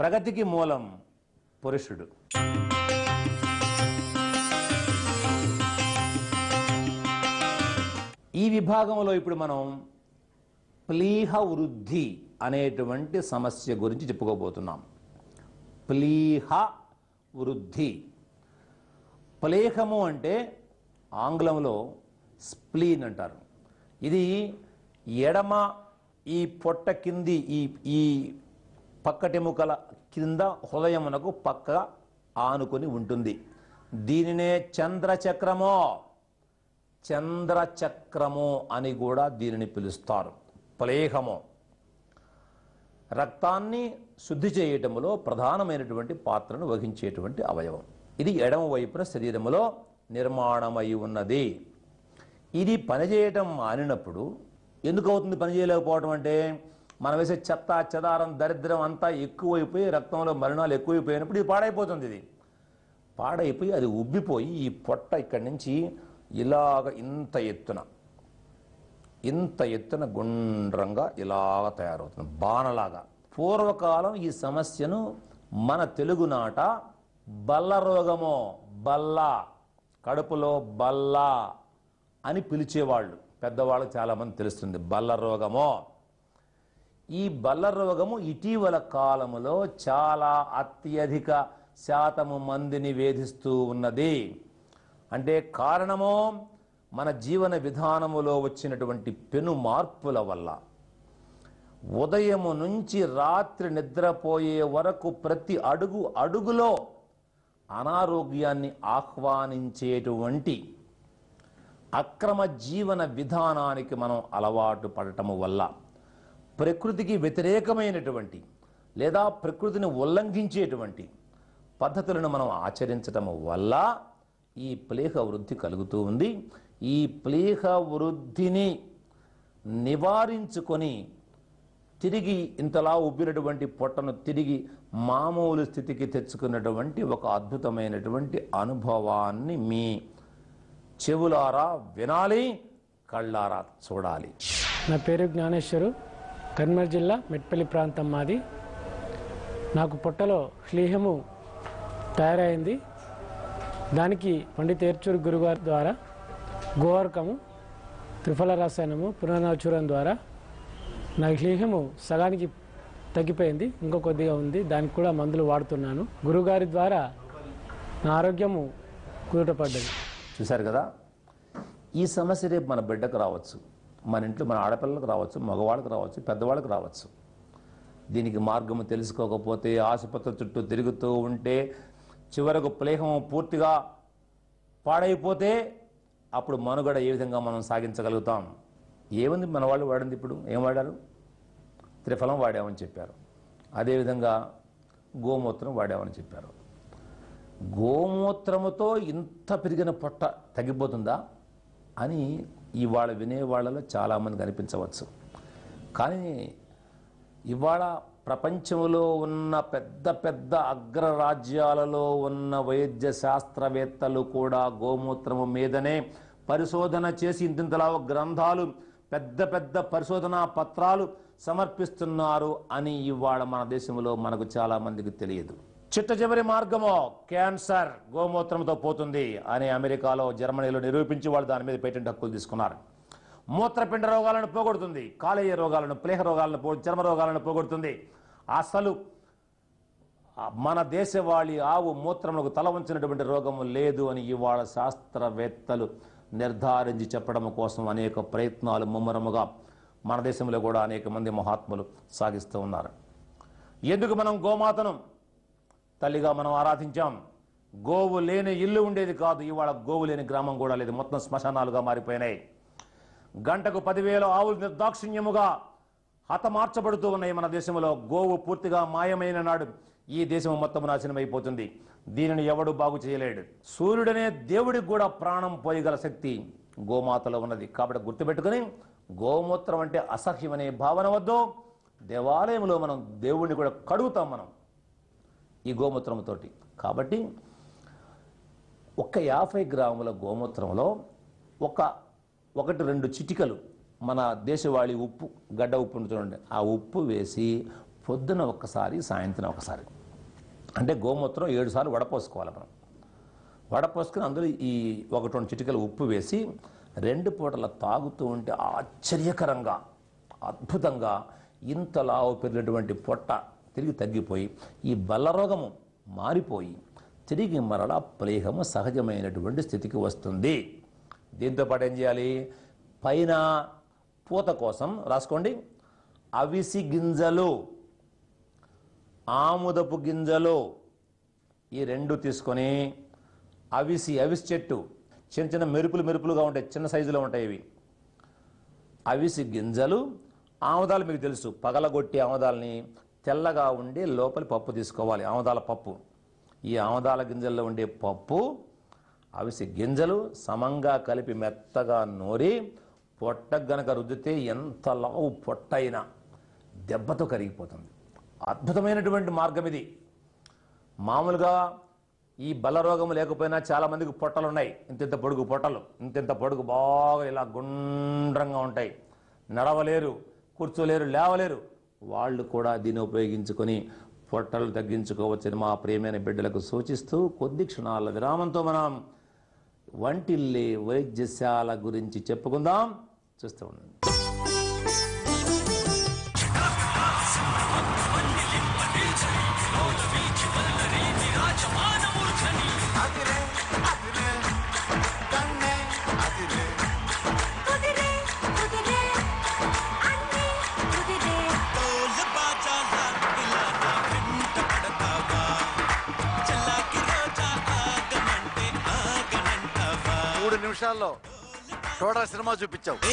ప్రగతికి మూలం పురుషుడు ఈ విభాగంలో ఇప్పుడు మనం ప్లీహ వృద్ధి అనేటువంటి సమస్య గురించి చెప్పుకోబోతున్నాం ప్లీహ వృద్ధి ప్లేహము అంటే ఆంగ్లంలో స్ప్లీన్ అంటారు ఇది ఎడమ ఈ పొట్ట కింది ఈ ఈ పక్కటెముకల కింద హృదయమునకు పక్క ఆనుకొని ఉంటుంది దీనినే చంద్రచక్రమో చంద్రచక్రము అని కూడా దీనిని పిలుస్తారు ప్లేహము రక్తాన్ని శుద్ధి చేయటంలో ప్రధానమైనటువంటి పాత్రను వహించేటువంటి అవయవం ఇది ఎడమ వైపున శరీరములో నిర్మాణమై ఉన్నది ఇది పనిచేయటం మానినప్పుడు ఎందుకు అవుతుంది పనిచేయలేకపోవటం అంటే మనం వేసే చెత్త చెదారం దరిద్రం అంతా ఎక్కువైపోయి రక్తంలో మరణాలు ఎక్కువైపోయినప్పుడు ఇది పాడైపోతుంది ఇది పాడైపోయి అది ఉబ్బిపోయి ఈ పొట్ట ఇక్కడి నుంచి ఇలాగ ఇంత ఎత్తున ఇంత ఎత్తున గుండ్రంగా ఇలాగ తయారవుతుంది బాణలాగా పూర్వకాలం ఈ సమస్యను మన తెలుగునాట బల్ల రోగమో బల్ల కడుపులో బల్ల అని పిలిచేవాళ్ళు పెద్దవాళ్ళకి చాలామంది తెలుస్తుంది బల్ల రోగమో ఈ బల్ల రోగము ఇటీవల కాలములో చాలా అత్యధిక శాతము మందిని వేధిస్తూ ఉన్నది అంటే కారణమో మన జీవన విధానములో వచ్చినటువంటి పెను మార్పుల వల్ల ఉదయము నుంచి రాత్రి నిద్రపోయే వరకు ప్రతి అడుగు అడుగులో అనారోగ్యాన్ని ఆహ్వానించేటువంటి అక్రమ జీవన విధానానికి మనం అలవాటు పడటము వల్ల ప్రకృతికి వ్యతిరేకమైనటువంటి లేదా ప్రకృతిని ఉల్లంఘించేటువంటి పద్ధతులను మనం ఆచరించటం వల్ల ఈ ప్లేహ వృద్ధి కలుగుతూ ఉంది ఈ ప్లేహ వృద్ధిని నివారించుకొని తిరిగి ఇంతలా ఉబ్బినటువంటి పొట్టను తిరిగి మామూలు స్థితికి తెచ్చుకున్నటువంటి ఒక అద్భుతమైనటువంటి అనుభవాన్ని మీ చెవులారా వినాలి కళ్ళారా చూడాలి నా పేరు జ్ఞానేశ్వరు కన్మర్ జిల్లా మెట్పల్లి ప్రాంతం మాది నాకు పొట్టలో శ్లీహము తయారైంది దానికి పండిత ఏర్చూరు గురుగారి ద్వారా గోవర్కము త్రిఫల రసాయనము పునర్నాచూరం ద్వారా నా శ్లీహము సగానికి తగ్గిపోయింది ఇంకో కొద్దిగా ఉంది దానికి కూడా మందులు వాడుతున్నాను గురుగారి ద్వారా నా ఆరోగ్యము కుదుటపడ్డది చూశారు కదా ఈ సమస్య రేపు మన బిడ్డకు రావచ్చు మన ఇంట్లో మన ఆడపిల్లలకు రావచ్చు మగవాళ్ళకి రావచ్చు పెద్దవాళ్ళకి రావచ్చు దీనికి మార్గము తెలుసుకోకపోతే ఆసుపత్రి చుట్టూ తిరుగుతూ ఉంటే చివరకు ప్లేహం పూర్తిగా పాడైపోతే అప్పుడు మనుగడ ఏ విధంగా మనం సాగించగలుగుతాం ఏముంది మన వాళ్ళు వాడింది ఇప్పుడు ఏం వాడారు త్రిఫలం వాడామని చెప్పారు అదేవిధంగా గోమూత్రం వాడామని చెప్పారు గోమూత్రముతో ఇంత పెరిగిన పొట్ట తగ్గిపోతుందా అని ఇవాళ వినేవాళ్ళలో చాలామంది కనిపించవచ్చు కానీ ఇవాళ ప్రపంచంలో ఉన్న పెద్ద పెద్ద అగ్రరాజ్యాలలో ఉన్న వైద్య శాస్త్రవేత్తలు కూడా గోమూత్రము మీదనే పరిశోధన చేసి ఇంతింతలా గ్రంథాలు పెద్ద పెద్ద పరిశోధనా పత్రాలు సమర్పిస్తున్నారు అని ఇవాళ మన దేశంలో మనకు చాలామందికి తెలియదు చిట్ట చివరి మార్గమో క్యాన్సర్ గోమూత్రంతో పోతుంది అని అమెరికాలో జర్మనీలో నిరూపించి వాళ్ళు దాని మీద పేటెంట్ హక్కులు తీసుకున్నారు మూత్రపిండ రోగాలను పోగొడుతుంది కాలేయ రోగాలను ప్లేహ రోగాలను పో చర్మ రోగాలను పోగొడుతుంది అసలు మన దేశవాళి ఆవు మూత్రములకు తల ఉంచినటువంటి రోగము లేదు అని ఇవాళ శాస్త్రవేత్తలు నిర్ధారించి చెప్పడం కోసం అనేక ప్రయత్నాలు ముమ్మరముగా మన దేశంలో కూడా అనేక మంది మహాత్ములు సాగిస్తూ ఉన్నారు ఎందుకు మనం గోమాతను తల్లిగా మనం ఆరాధించాం గోవు లేని ఇల్లు ఉండేది కాదు ఇవాళ గోవు లేని గ్రామం కూడా లేదు మొత్తం శ్మశానాలుగా మారిపోయినాయి గంటకు పదివేల ఆవులు నిర్దాక్షిణ్యముగా హతమార్చబడుతూ ఉన్నాయి మన దేశంలో గోవు పూర్తిగా మాయమైన నాడు ఈ దేశం మొత్తం నాశనమైపోతుంది దీనిని ఎవడు బాగు చేయలేడు సూర్యుడనే దేవుడికి కూడా ప్రాణం పోయగల శక్తి గోమాతలో ఉన్నది కాబట్టి గుర్తుపెట్టుకుని గోమూత్రం అంటే అసహ్యమనే భావన వద్దు దేవాలయంలో మనం దేవుణ్ణి కూడా కడుగుతాం మనం ఈ గోమూత్రంతో కాబట్టి ఒక యాభై గ్రాముల గోమూత్రంలో ఒక ఒకటి రెండు చిటికలు మన దేశవాళీ ఉప్పు గడ్డ ఉప్పు ఉంటుంది ఆ ఉప్పు వేసి పొద్దున ఒకసారి సాయంత్రం ఒకసారి అంటే గోమూత్రం ఏడు సార్లు వడపోసుకోవాలి మనం వడపోసుకుని అందులో ఈ ఒకటి రెండు చిటికలు ఉప్పు వేసి రెండు పూటల తాగుతూ ఉంటే ఆశ్చర్యకరంగా అద్భుతంగా ఇంత లావు పెరిగినటువంటి పొట్ట తిరిగి తగ్గిపోయి ఈ బలరోగము మారిపోయి తిరిగి మరలా ప్లేహము సహజమైనటువంటి స్థితికి వస్తుంది దీంతోపాటు ఏం చేయాలి పైన పూత కోసం రాసుకోండి అవిసి గింజలు ఆముదపు గింజలు ఈ రెండు తీసుకొని అవిసి అవిసి చెట్టు చిన్న చిన్న మెరుపులు మెరుపులుగా ఉంటాయి చిన్న సైజులో ఉంటాయి ఇవి అవిసి గింజలు ఆముదాలు మీకు తెలుసు పగలగొట్టి ఆముదాలని తెల్లగా ఉండి లోపలి పప్పు తీసుకోవాలి ఆమదాల పప్పు ఈ ఆమదాల గింజల్లో ఉండే పప్పు అవిసి గింజలు సమంగా కలిపి మెత్తగా నూరి పొట్ట గనక రుద్దితే ఎంత లావు పొట్టైనా దెబ్బతో కరిగిపోతుంది అద్భుతమైనటువంటి మార్గం ఇది మామూలుగా ఈ బలరోగం లేకపోయినా చాలామందికి పొట్టలు ఉన్నాయి ఇంతింత పొడుగు పొట్టలు ఇంతింత పొడుగు బాగా ఇలా గుండ్రంగా ఉంటాయి నడవలేరు కూర్చోలేరు లేవలేరు వాళ్ళు కూడా దీన్ని ఉపయోగించుకొని పొట్టలు తగ్గించుకోవచ్చని మా ప్రియమైన బిడ్డలకు సూచిస్తూ కొద్ది క్షణాల విరామంతో మనం వంటిల్లి వైద్యశాల గురించి చెప్పుకుందాం చూస్తూ ఉండండి నిమిషాల్లో టోటల్ సినిమా చూపించావు